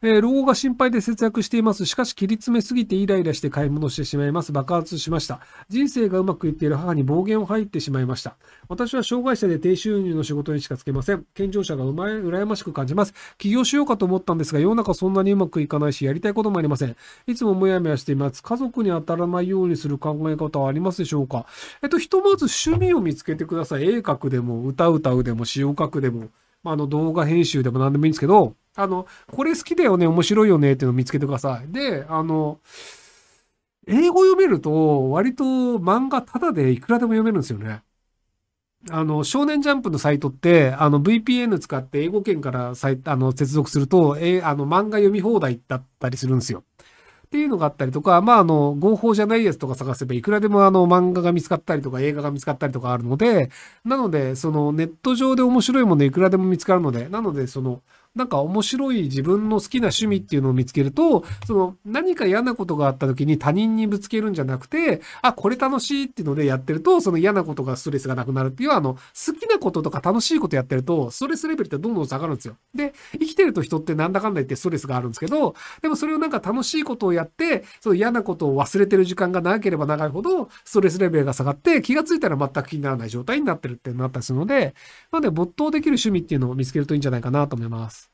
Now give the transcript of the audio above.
えー、老後が心配で節約しています。しかし切り詰めすぎてイライラして買い物してしまいます。爆発しました。人生がうまくいっている母に暴言を吐いてしまいました。私は障害者で低収入の仕事にしかつけません。健常者がうまい、羨ましく感じます。起業しようかと思ったんですが、世の中そんなにうまくいかないし、やりたいこともありません。いつももやもやしています。家族に当たらないようにする考え方はありますでしょうかえっと、ひとまず趣味を見つけてください。絵描くでも、歌歌うでも、詩を書くでも、まあ、あの動画編集でも何でもいいんですけど、あの、これ好きだよね、面白いよねっていうのを見つけてください。で、あの、英語読めると、割と漫画タダでいくらでも読めるんですよね。あの、少年ジャンプのサイトって、あの、VPN 使って英語圏からサイあの接続すると、えあの、漫画読み放題だったりするんですよ。っていうのがあったりとか、まあ、あの、合法じゃないやつとか探せば、いくらでもあの、漫画が見つかったりとか、映画が見つかったりとかあるので、なので、その、ネット上で面白いものいくらでも見つかるので、なので、その、なんか面白い自分の好きな趣味っていうのを見つけると、その何か嫌なことがあった時に他人にぶつけるんじゃなくて、あ、これ楽しいっていうのでやってると、その嫌なことがストレスがなくなるっていう、あの、好きなこととか楽しいことやってると、ストレスレベルってどんどん下がるんですよ。で、生きてると人ってなんだかんだ言ってストレスがあるんですけど、でもそれをなんか楽しいことをやって、その嫌なことを忘れてる時間が長ければ長いほど、ストレスレベルが下がって、気がついたら全く気にならない状態になってるってなったりするので、なので没頭できる趣味っていうのを見つけるといいんじゃないかなと思います。